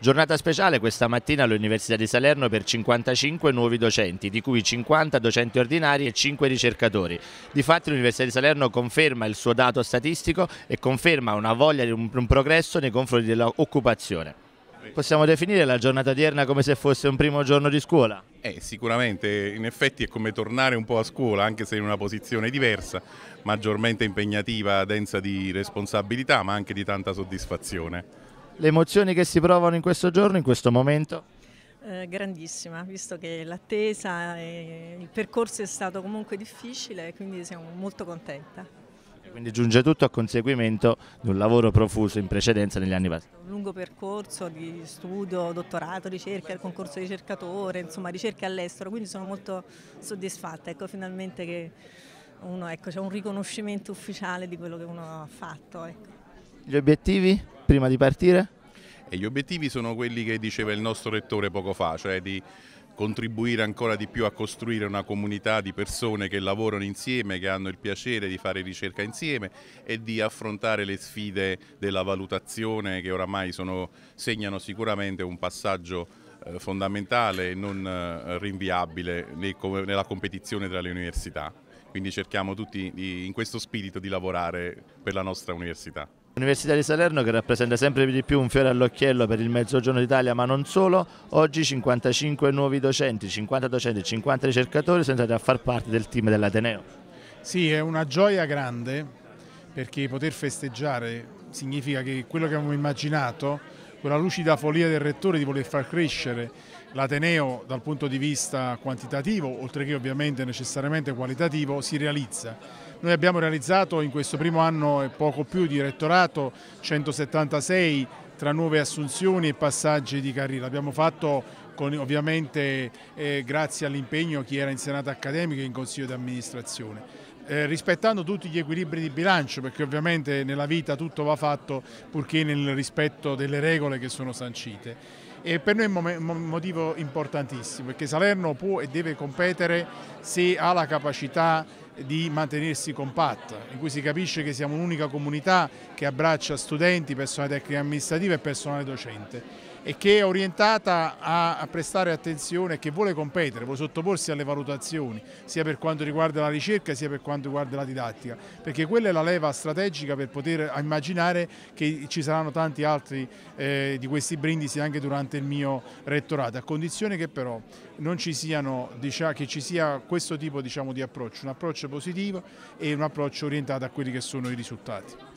Giornata speciale questa mattina all'Università di Salerno per 55 nuovi docenti, di cui 50 docenti ordinari e 5 ricercatori. Difatti l'Università di Salerno conferma il suo dato statistico e conferma una voglia di un, progresso nei confronti dell'occupazione. Possiamo definire la giornata odierna come se fosse un primo giorno di scuola? Eh, sicuramente, in effetti è come tornare un po' a scuola, anche se in una posizione diversa, maggiormente impegnativa, densa di responsabilità, ma anche di tanta soddisfazione. Le emozioni che si provano in questo giorno, in questo momento? Eh, grandissima, visto che l'attesa e il percorso è stato comunque difficile, quindi siamo molto contenta. E quindi giunge tutto a conseguimento di un lavoro profuso in precedenza negli anni passati. Un lungo percorso di studio, dottorato, ricerca, il concorso di ricercatore, insomma ricerca all'estero, quindi sono molto soddisfatta, ecco finalmente che uno, ecco, c'è un riconoscimento ufficiale di quello che uno ha fatto. Ecco. Gli obiettivi? prima di partire? E gli obiettivi sono quelli che diceva il nostro rettore poco fa, cioè di contribuire ancora di più a costruire una comunità di persone che lavorano insieme, che hanno il piacere di fare ricerca insieme e di affrontare le sfide della valutazione che oramai sono, segnano sicuramente un passaggio eh, fondamentale e non eh, rinviabile nel, nella competizione tra le università. Quindi cerchiamo tutti di, in questo spirito di lavorare per la nostra università. L'Università di Salerno che rappresenta sempre di più un fiore all'occhiello per il Mezzogiorno d'Italia ma non solo, oggi 55 nuovi docenti, 50 docenti e 50 ricercatori sono entrati a far parte del team dell'Ateneo. Sì, è una gioia grande perché poter festeggiare significa che quello che abbiamo immaginato quella lucida follia del rettore di voler far crescere l'Ateneo dal punto di vista quantitativo, oltre che ovviamente necessariamente qualitativo, si realizza. Noi abbiamo realizzato in questo primo anno e poco più di rettorato 176 tra nuove assunzioni e passaggi di carriera. Abbiamo fatto con, ovviamente eh, grazie all'impegno chi era in Senato accademico e in Consiglio di amministrazione eh, rispettando tutti gli equilibri di bilancio, perché ovviamente nella vita tutto va fatto purché nel rispetto delle regole che sono sancite. E per noi è un motivo importantissimo, perché Salerno può e deve competere se ha la capacità di mantenersi compatta, in cui si capisce che siamo un'unica comunità che abbraccia studenti, personale tecnico amministrativo e personale docente e che è orientata a, prestare attenzione, e che vuole competere, vuole sottoporsi alle valutazioni, sia per quanto riguarda la ricerca sia per quanto riguarda la didattica, perché quella è la leva strategica per poter immaginare che ci saranno tanti altri eh, di questi brindisi anche durante il mio rettorato, a condizione che però non ci siano, diciamo, che ci sia questo tipo diciamo, di approccio, un approccio positivo e un approccio orientato a quelli che sono i risultati.